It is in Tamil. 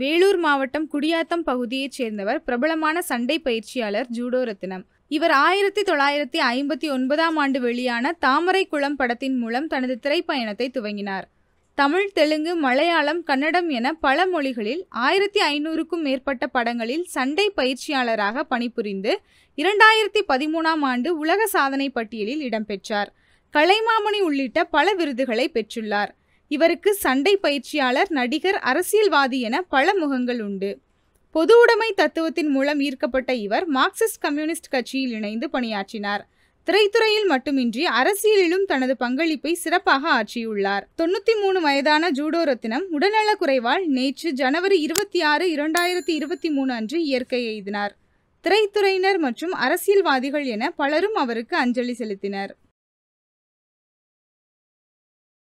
வேலூர் மாவட்டம் குடியாத்தம் பகுதியைச் சேர்ந்தவர் பிரபலமான சண்டை பயிற்சியாளர் ஜூடோ ரத்னம் இவர் ஆயிரத்தி தொள்ளாயிரத்தி ஐம்பத்தி ஒன்பதாம் ஆண்டு வெளியான தாமரை குளம் படத்தின் மூலம் தனது திரைப்பயணத்தை துவங்கினார் தமிழ் தெலுங்கு மலையாளம் கன்னடம் என பல மொழிகளில் ஆயிரத்தி ஐநூறுக்கும் மேற்பட்ட படங்களில் சண்டை பயிற்சியாளராக பணிபுரிந்து இரண்டாயிரத்தி பதிமூணாம் ஆண்டு உலக சாதனை பட்டியலில் இடம்பெற்றார் கலைமாமணி உள்ளிட்ட பல விருதுகளை பெற்றுள்ளார் இவருக்கு சண்டை பயிற்சியாளர் நடிகர் அரசியல்வாதி என பல முகங்கள் உண்டு பொது உடைமை தத்துவத்தின் மூலம் ஈர்க்கப்பட்ட இவர் மார்க்சிஸ்ட் கம்யூனிஸ்ட் கட்சியில் இணைந்து பணியாற்றினார் திரைத்துறையில் மட்டுமின்றி அரசியலிலும் தனது பங்களிப்பை சிறப்பாக ஆற்றியுள்ளார் தொண்ணூத்தி மூணு வயதான ஜூடோ ரத்தினம் உடல்நல குறைவால் நேற்று ஜனவரி இருபத்தி ஆறு இரண்டாயிரத்தி இருபத்தி மூணு அன்று இயற்கை எய்தினார் திரைத்துறையினர் மற்றும் அரசியல்வாதிகள் என பலரும் அவருக்கு அஞ்சலி செலுத்தினர்